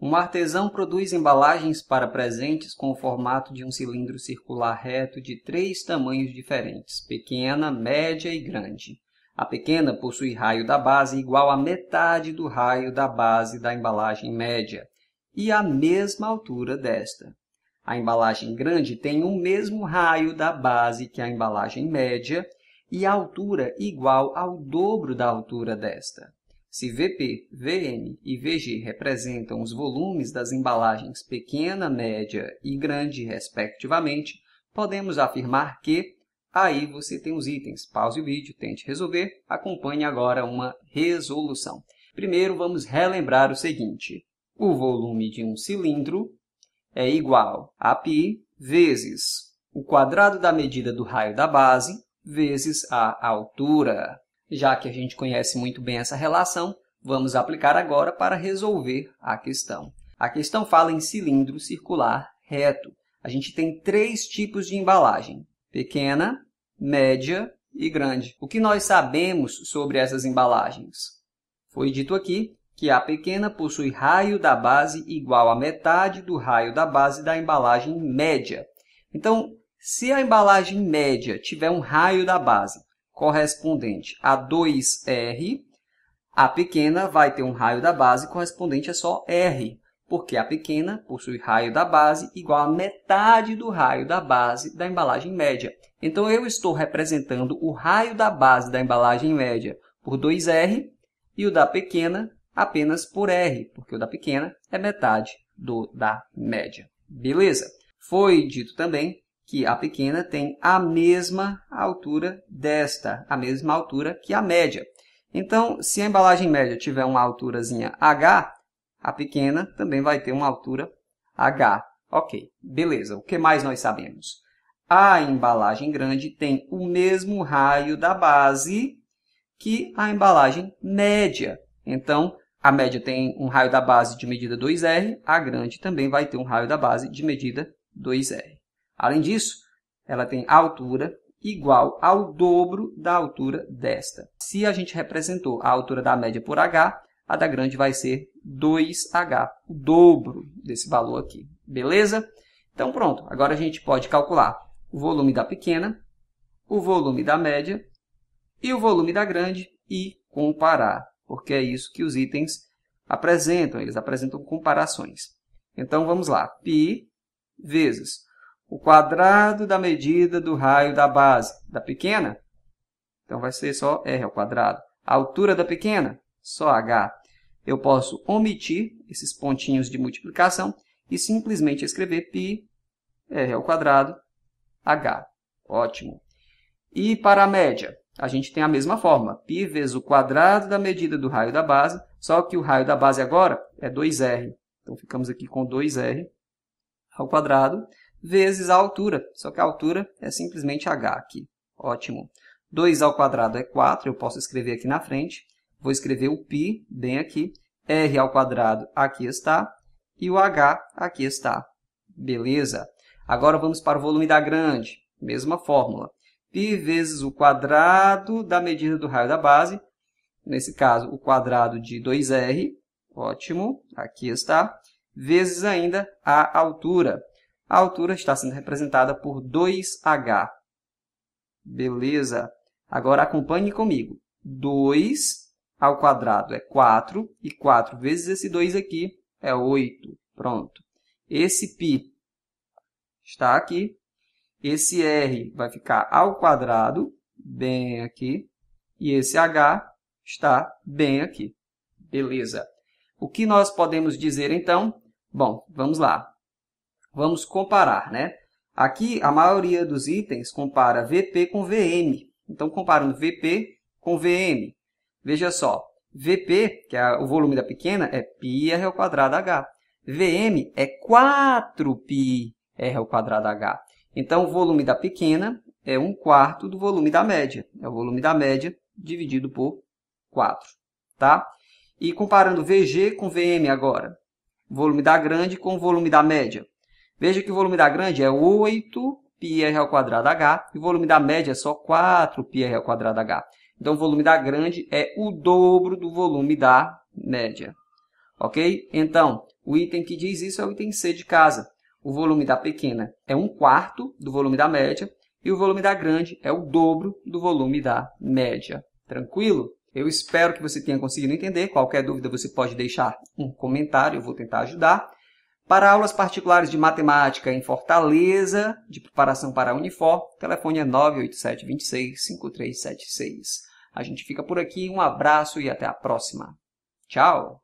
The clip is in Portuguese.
Um artesão produz embalagens para presentes com o formato de um cilindro circular reto de três tamanhos diferentes, pequena, média e grande. A pequena possui raio da base igual a metade do raio da base da embalagem média e a mesma altura desta. A embalagem grande tem o mesmo raio da base que a embalagem média e a altura igual ao dobro da altura desta. Se VP, VM e VG representam os volumes das embalagens pequena, média e grande, respectivamente, podemos afirmar que aí você tem os itens. Pause o vídeo, tente resolver. Acompanhe agora uma resolução. Primeiro, vamos relembrar o seguinte. O volume de um cilindro é igual a π vezes o quadrado da medida do raio da base vezes a altura. Já que a gente conhece muito bem essa relação, vamos aplicar agora para resolver a questão. A questão fala em cilindro circular reto. A gente tem três tipos de embalagem: pequena, média e grande. O que nós sabemos sobre essas embalagens? Foi dito aqui que a pequena possui raio da base igual a metade do raio da base da embalagem média. Então, se a embalagem média tiver um raio da base correspondente a 2R, a pequena vai ter um raio da base correspondente a é só R, porque a pequena possui raio da base igual a metade do raio da base da embalagem média. Então, eu estou representando o raio da base da embalagem média por 2R e o da pequena apenas por R, porque o da pequena é metade do da média. Beleza? Foi dito também que a pequena tem a mesma altura desta, a mesma altura que a média. Então, se a embalagem média tiver uma alturazinha H, a pequena também vai ter uma altura H. Ok, beleza. O que mais nós sabemos? A embalagem grande tem o mesmo raio da base que a embalagem média. Então, a média tem um raio da base de medida 2R, a grande também vai ter um raio da base de medida 2R. Além disso, ela tem altura igual ao dobro da altura desta. Se a gente representou a altura da média por h, a da grande vai ser 2h, o dobro desse valor aqui. Beleza? Então pronto, agora a gente pode calcular o volume da pequena, o volume da média e o volume da grande e comparar, porque é isso que os itens apresentam, eles apresentam comparações. Então vamos lá, π vezes o quadrado da medida do raio da base da pequena. Então, vai ser só R ao quadrado. A altura da pequena, só H. Eu posso omitir esses pontinhos de multiplicação e simplesmente escrever π R ao quadrado H. Ótimo. E para a média, a gente tem a mesma forma. π vezes o quadrado da medida do raio da base, só que o raio da base agora é 2R. Então, ficamos aqui com 2R ao quadrado vezes a altura, só que a altura é simplesmente h aqui. Ótimo. 2 ao quadrado é 4, eu posso escrever aqui na frente. Vou escrever o π bem aqui. r ao quadrado aqui está e o h aqui está. Beleza? Agora vamos para o volume da grande. Mesma fórmula. π vezes o quadrado da medida do raio da base. Nesse caso, o quadrado de 2r. Ótimo. Aqui está. Vezes ainda a altura. A altura está sendo representada por 2H. Beleza? Agora acompanhe comigo. 2 ao quadrado é 4, e 4 vezes esse 2 aqui é 8. Pronto. Esse π está aqui. Esse r vai ficar ao quadrado, bem aqui. E esse h está bem aqui. Beleza. O que nós podemos dizer, então? Bom, vamos lá. Vamos comparar, né? Aqui, a maioria dos itens compara VP com VM. Então, comparando VP com VM. Veja só, VP, que é o volume da pequena, é πr ao quadrado h. VM é 4πr ao quadrado h. Então, o volume da pequena é 1 quarto do volume da média. É o volume da média dividido por 4, tá? E comparando VG com VM agora. Volume da grande com volume da média. Veja que o volume da grande é 8 πr² e o volume da média é só 4 h. Então, o volume da grande é o dobro do volume da média. Ok? Então, o item que diz isso é o item C de casa. O volume da pequena é 1 quarto do volume da média e o volume da grande é o dobro do volume da média. Tranquilo? Eu espero que você tenha conseguido entender. Qualquer dúvida, você pode deixar um comentário, eu vou tentar ajudar. Para aulas particulares de matemática em Fortaleza, de preparação para a Unifor, telefone é 987 26 5376. A gente fica por aqui, um abraço e até a próxima. Tchau!